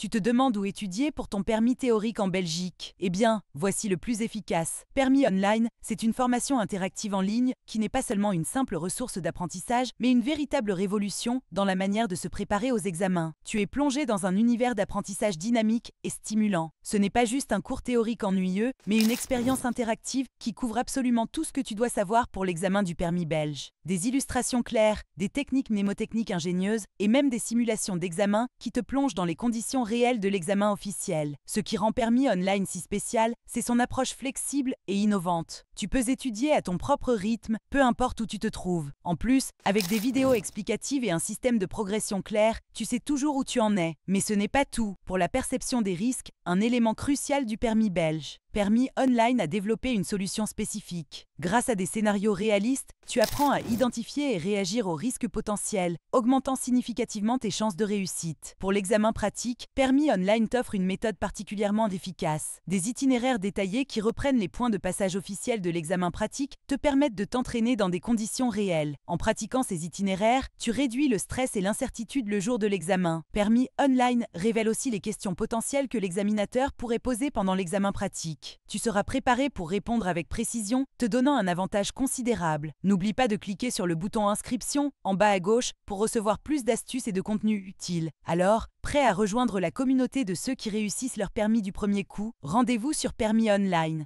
Tu te demandes où étudier pour ton permis théorique en Belgique Eh bien, voici le plus efficace. Permis Online, c'est une formation interactive en ligne qui n'est pas seulement une simple ressource d'apprentissage, mais une véritable révolution dans la manière de se préparer aux examens. Tu es plongé dans un univers d'apprentissage dynamique et stimulant. Ce n'est pas juste un cours théorique ennuyeux, mais une expérience interactive qui couvre absolument tout ce que tu dois savoir pour l'examen du permis belge. Des illustrations claires, des techniques mnémotechniques ingénieuses et même des simulations d'examen qui te plongent dans les conditions réel de l'examen officiel. Ce qui rend Permis Online si spécial, c'est son approche flexible et innovante. Tu peux étudier à ton propre rythme, peu importe où tu te trouves. En plus, avec des vidéos explicatives et un système de progression clair, tu sais toujours où tu en es. Mais ce n'est pas tout. Pour la perception des risques, un élément crucial du permis belge. Permis Online a développé une solution spécifique. Grâce à des scénarios réalistes, tu apprends à identifier et réagir aux risques potentiels, augmentant significativement tes chances de réussite. Pour l'examen pratique, Permis Online t'offre une méthode particulièrement efficace. Des itinéraires détaillés qui reprennent les points de passage officiels de l'examen pratique te permettent de t'entraîner dans des conditions réelles. En pratiquant ces itinéraires, tu réduis le stress et l'incertitude le jour de l'examen. Permis Online révèle aussi les questions potentielles que l'examinateur pourrait poser pendant l'examen pratique. Tu seras préparé pour répondre avec précision, te donnant un avantage considérable. N'oublie pas de cliquer sur le bouton inscription en bas à gauche pour recevoir plus d'astuces et de contenus utiles. Alors, Prêt à rejoindre la communauté de ceux qui réussissent leur permis du premier coup Rendez-vous sur Permis Online.